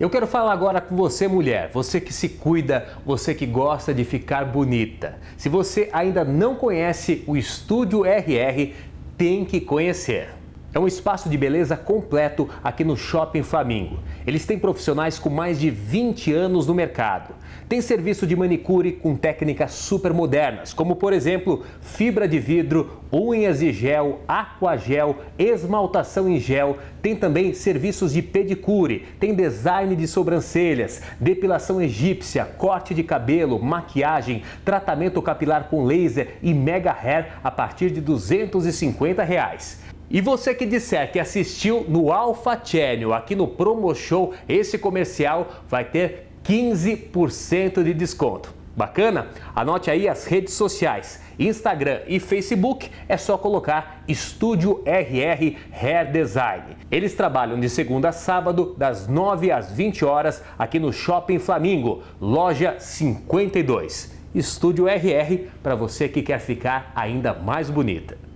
Eu quero falar agora com você, mulher, você que se cuida, você que gosta de ficar bonita. Se você ainda não conhece o Estúdio RR, tem que conhecer. É um espaço de beleza completo aqui no Shopping Flamingo. Eles têm profissionais com mais de 20 anos no mercado. Tem serviço de manicure com técnicas super modernas, como por exemplo, fibra de vidro, unhas de gel, aquagel, esmaltação em gel. Tem também serviços de pedicure, tem design de sobrancelhas, depilação egípcia, corte de cabelo, maquiagem, tratamento capilar com laser e mega hair a partir de R$ 250. Reais. E você que disser que assistiu no Alpha Channel, aqui no Promo Show, esse comercial vai ter 15% de desconto. Bacana? Anote aí as redes sociais, Instagram e Facebook, é só colocar Estúdio RR Hair Design. Eles trabalham de segunda a sábado, das 9 às 20 horas, aqui no Shopping Flamingo, loja 52. Estúdio RR para você que quer ficar ainda mais bonita.